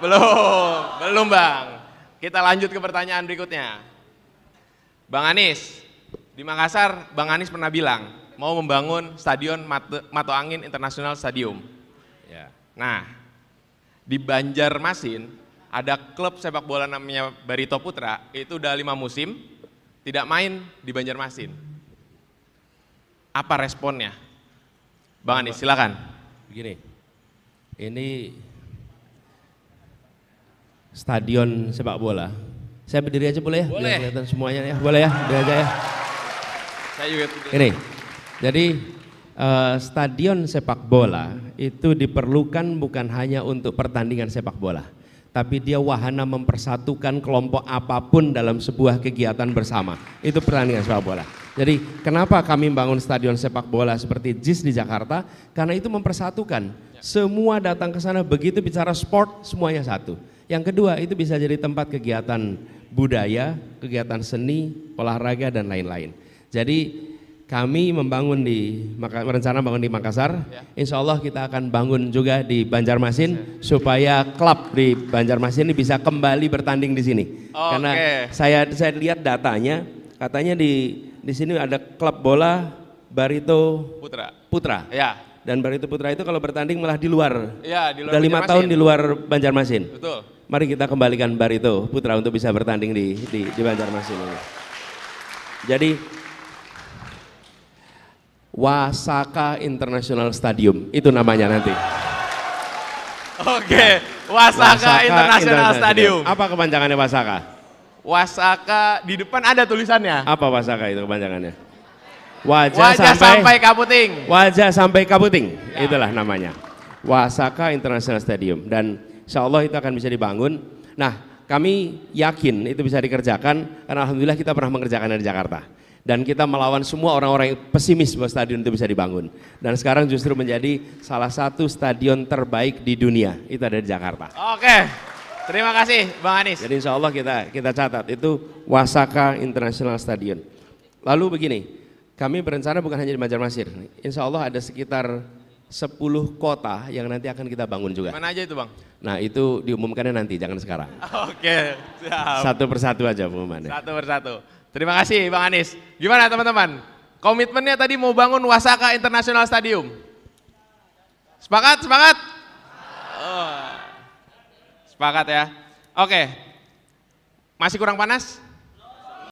Belum, belum Bang. Kita lanjut ke pertanyaan berikutnya. Bang Anies, di Makassar Bang Anies pernah bilang mau membangun Stadion Mato, Mato Angin International Stadium. Ya. Nah, di Banjarmasin ada klub sepak bola namanya Barito Putra, itu udah lima musim tidak main di Banjarmasin. Apa responnya? Bang Anies, silakan. Begini, ini stadion sepak bola. Saya berdiri aja boleh ya? Boleh. Biar kelihatan semuanya ya, boleh ya? Berdiri aja ya. Saya juga berdiri. Ini, jadi uh, stadion sepak bola itu diperlukan bukan hanya untuk pertandingan sepak bola. Tapi dia wahana mempersatukan kelompok apapun dalam sebuah kegiatan bersama. Itu pertandingan sepak bola. Jadi kenapa kami bangun stadion sepak bola seperti JIS di Jakarta? Karena itu mempersatukan. Ya. Semua datang ke sana begitu bicara sport semuanya satu. Yang kedua itu bisa jadi tempat kegiatan budaya, kegiatan seni, olahraga dan lain-lain. Jadi kami membangun di merencana bangun di Makassar. Ya. Insya Allah kita akan bangun juga di Banjarmasin ya. supaya klub di Banjarmasin ini bisa kembali bertanding di sini. Oh, Karena saya saya lihat datanya, katanya di di sini ada klub bola Barito Putra. Putra. Ya. Dan Barito Putra itu kalau bertanding malah di luar. Ya, di luar. Sudah lima tahun di luar Banjarmasin. Betul. Mari kita kembalikan bar itu Putra untuk bisa bertanding di di, di Banjarmasin Jadi Wasaka International Stadium itu namanya nanti. Oke, Wasaka, Wasaka International, International Stadium. Apa kepanjangannya Wasaka? Wasaka di depan ada tulisannya. Apa Wasaka itu kepanjangannya? Wajah, wajah sampai, sampai Kaputing. Wajah sampai kabuting, ya. itulah namanya. Wasaka International Stadium dan Insya Allah itu akan bisa dibangun. Nah, kami yakin itu bisa dikerjakan karena alhamdulillah kita pernah mengerjakan di Jakarta dan kita melawan semua orang-orang yang pesimis bahwa stadion itu bisa dibangun. Dan sekarang justru menjadi salah satu stadion terbaik di dunia. Itu ada di Jakarta. Oke. Terima kasih Bang Anies. Jadi insya Allah kita kita catat itu Wasaka International Stadion. Lalu begini, kami berencana bukan hanya di Banjarmasin. Insya Allah ada sekitar 10 kota yang nanti akan kita bangun juga. Mana aja itu Bang? Nah itu diumumkannya nanti, jangan sekarang. Oke, siap. Satu persatu aja pengumumannya. Satu persatu. Terima kasih Bang Anies. Gimana teman-teman? Komitmennya tadi mau bangun Wasaka International Stadium. Sepakat, sepakat? Oh. Sepakat ya. Oke. Masih kurang panas?